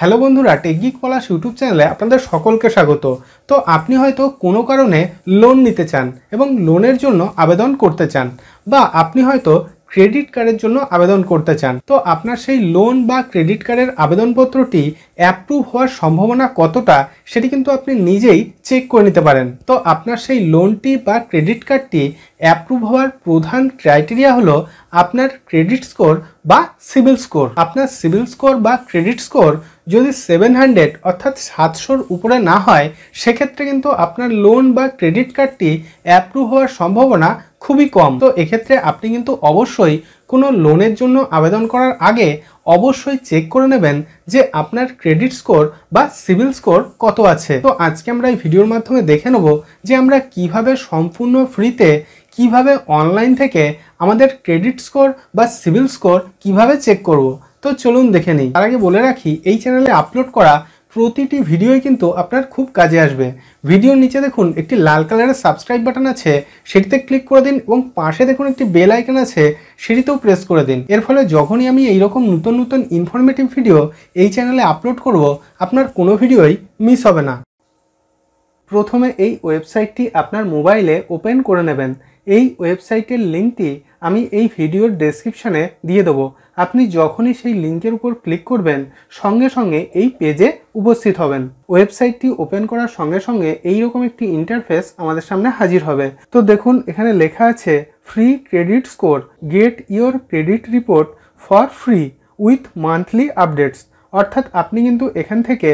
hello বন্ধুরা টেকগিক পলাশ YouTube চ্যানেলে আপনাদের সকলকে স্বাগত তো আপনি হয়তো কোনো কারণে লোন নিতে চান এবং লোনের জন্য আবেদন করতে চান বা আপনি হয়তো ক্রেডিট কার্ডের জন্য আবেদন করতে চান তো আপনার সেই লোন বা ক্রেডিট কার্ডের আবেদনপত্রটি অ্যাপ্রুভ হওয়ার সম্ভাবনা কতটা সেটি কিন্তু আপনি নিজেই চেক করে নিতে পারেন তো আপনার সেই লোনটি বা ক্রেডিট কার্ডটি অ্যাপ্রুভ হওয়ার প্রধান ক্রাইটেরিয়া হলো আপনার ক্রেডিট স্কোর বা সিভিল স্কোর আপনার সিভিল স্কোর বা ক্রেডিট স্কোর যদি সেভেন হান্ড্রেড অর্থাৎ সাতশোর উপরে না হয় সেক্ষেত্রে কিন্তু আপনার লোন বা ক্রেডিট কার্ডটি অ্যাপ্রুভ হওয়ার সম্ভাবনা খুবই কম তো এক্ষেত্রে আপনি কিন্তু অবশ্যই কোনো লোনের জন্য আবেদন করার আগে অবশ্যই চেক করে নেবেন যে আপনার ক্রেডিট স্কোর বা সিভিল স্কোর কত আছে তো আজকে আমরা এই ভিডিওর মাধ্যমে দেখে নেব যে আমরা কিভাবে সম্পূর্ণ ফ্রিতে কিভাবে অনলাইন থেকে আমাদের ক্রেডিট স্কোর বা সিভিল স্কোর কিভাবে চেক করব তো চলুন দেখে নিই তার আগে বলে রাখি এই চ্যানেলে আপলোড করা প্রতিটি ভিডিওই কিন্তু আপনার খুব কাজে আসবে ভিডিওর নিচে দেখুন একটি লাল কালারের সাবস্ক্রাইব বাটন আছে সেটিতে ক্লিক করে দিন এবং পাশে দেখুন একটি বেল আইকন আছে সেটিতেও প্রেস করে দিন এর ফলে যখনই আমি এই রকম নতুন নতুন ইনফরমেটিভ ভিডিও এই চ্যানেলে আপলোড করব আপনার কোনো ভিডিওই মিস হবে না প্রথমে এই ওয়েবসাইটটি আপনার মোবাইলে ওপেন করে নেবেন এই ওয়েবসাইটের লিঙ্কটি আমি এই ভিডিওর ডেসক্রিপশানে দিয়ে দেবো আপনি যখনই সেই লিঙ্কের উপর ক্লিক করবেন সঙ্গে সঙ্গে এই পেজে উপস্থিত হবেন ওয়েবসাইটটি ওপেন করার সঙ্গে সঙ্গে এইরকম একটি ইন্টারফেস আমাদের সামনে হাজির হবে তো দেখুন এখানে লেখা আছে free credit score get your credit report for free with monthly updates অর্থাৎ আপনি কিন্তু এখান থেকে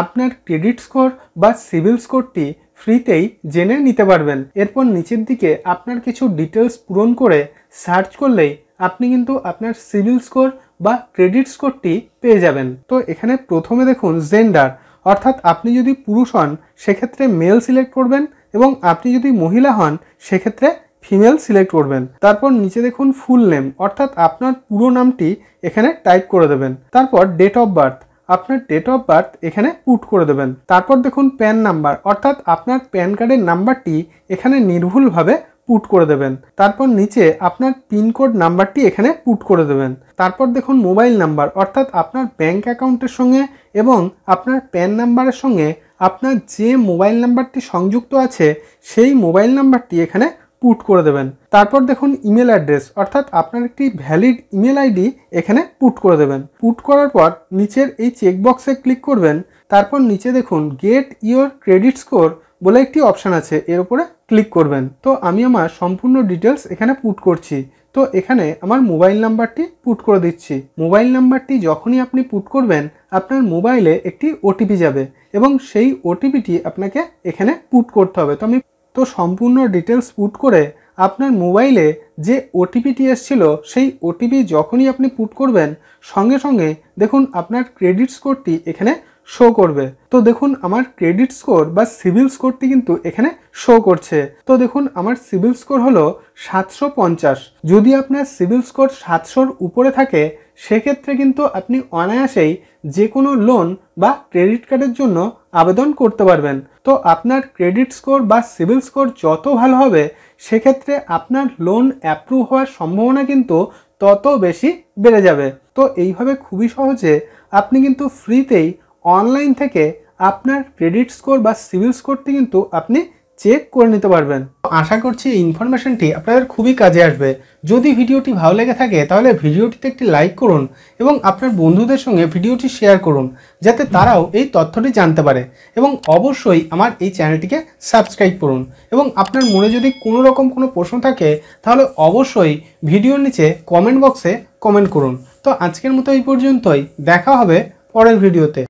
আপনার ক্রেডিট স্কোর বা সিভিল স্কোরটি ফ্রিতেই জেনে নিতে পারবেন এরপর নিচের দিকে আপনার কিছু ডিটেলস পূরণ করে সার্চ করলেই আপনি কিন্তু আপনার সিভিল স্কোর বা ক্রেডিট স্কোরটি পেয়ে যাবেন তো এখানে প্রথমে দেখুন জেন্ডার অর্থাৎ আপনি যদি পুরুষ হন সেক্ষেত্রে মেল সিলেক্ট করবেন এবং আপনি যদি মহিলা হন সেক্ষেত্রে ফিমেল সিলেক্ট করবেন তারপর নিচে দেখুন ফুল নেম অর্থাৎ আপনার পুরো নামটি এখানে টাইপ করে দেবেন তারপর ডেট অফ বার্থ আপনার ডেট অফ বার্থ এখানে পুট করে দেবেন তারপর দেখুন প্যান নাম্বার অর্থাৎ আপনার প্যান কার্ডের নাম্বারটি এখানে নির্ভুলভাবে পুট করে দেবেন তারপর নিচে আপনার পিনকোড নাম্বারটি এখানে পুট করে দেবেন তারপর দেখুন মোবাইল নাম্বার অর্থাৎ আপনার ব্যাংক অ্যাকাউন্টের সঙ্গে এবং আপনার প্যান নাম্বারের সঙ্গে আপনার যে মোবাইল নাম্বারটি সংযুক্ত আছে সেই মোবাইল নাম্বারটি এখানে পুট করে দেবেন তারপর দেখুন ইমেল অ্যাড্রেস অর্থাৎ আপনার একটি ভ্যালিড ইমেল আইডি এখানে পুট করে দেবেন পুট করার পর নিচের এই চেকবক্সে ক্লিক করবেন তারপর নিচে দেখুন গেট ইওর ক্রেডিট স্কোর বলে একটি অপশান আছে এর উপরে ক্লিক করবেন তো আমি আমার সম্পূর্ণ ডিটেলস এখানে পুট করছি তো এখানে আমার মোবাইল নাম্বারটি পুট করে দিচ্ছি মোবাইল নাম্বারটি যখনই আপনি পুট করবেন আপনার মোবাইলে একটি ওটিপি যাবে এবং সেই ওটিপিটি আপনাকে এখানে পুট করতে হবে তো আমি তো সম্পূর্ণ ডিটেলস পুট করে আপনার মোবাইলে যে ওটিপিটি এসছিল সেই ওটিপি যখনই আপনি পুট করবেন সঙ্গে সঙ্গে দেখুন আপনার ক্রেডিট স্কোরটি এখানে শো করবে তো দেখুন আমার ক্রেডিট স্কোর বা সিভিল স্কোরটি কিন্তু এখানে শো করছে তো দেখুন আমার সিভিল স্কোর হলো সাতশো পঞ্চাশ যদি আপনার সিভিল স্কোর সাতশোর উপরে থাকে সেক্ষেত্রে কিন্তু আপনি অনায়াসেই যে কোনো লোন বা ক্রেডিট কার্ডের জন্য আবেদন করতে পারবেন তো আপনার ক্রেডিট স্কোর বা সিভিল স্কোর যত ভালো হবে সেক্ষেত্রে আপনার লোন অ্যাপ্রুভ হওয়ার সম্ভাবনা কিন্তু তত বেশি বেড়ে যাবে তো এইভাবে খুবই সহজে আপনি কিন্তু ফ্রিতেই অনলাইন থেকে আপনার ক্রেডিট স্কোর বা সিভিল স্কোরটি কিন্তু আপনি চেক করে নিতে পারবেন আশা করছি এই ইনফরমেশনটি আপনাদের খুবই কাজে আসবে যদি ভিডিওটি ভালো লেগে থাকে তাহলে ভিডিওটিতে একটি লাইক করুন এবং আপনার বন্ধুদের সঙ্গে ভিডিওটি শেয়ার করুন যাতে তারাও এই তথ্যটি জানতে পারে এবং অবশ্যই আমার এই চ্যানেলটিকে সাবস্ক্রাইব করুন এবং আপনার মনে যদি কোনো রকম কোনো প্রশ্ন থাকে তাহলে অবশ্যই ভিডিওর নিচে কমেন্ট বক্সে কমেন্ট করুন তো আজকের মতো এই পর্যন্তই দেখা হবে পরের ভিডিওতে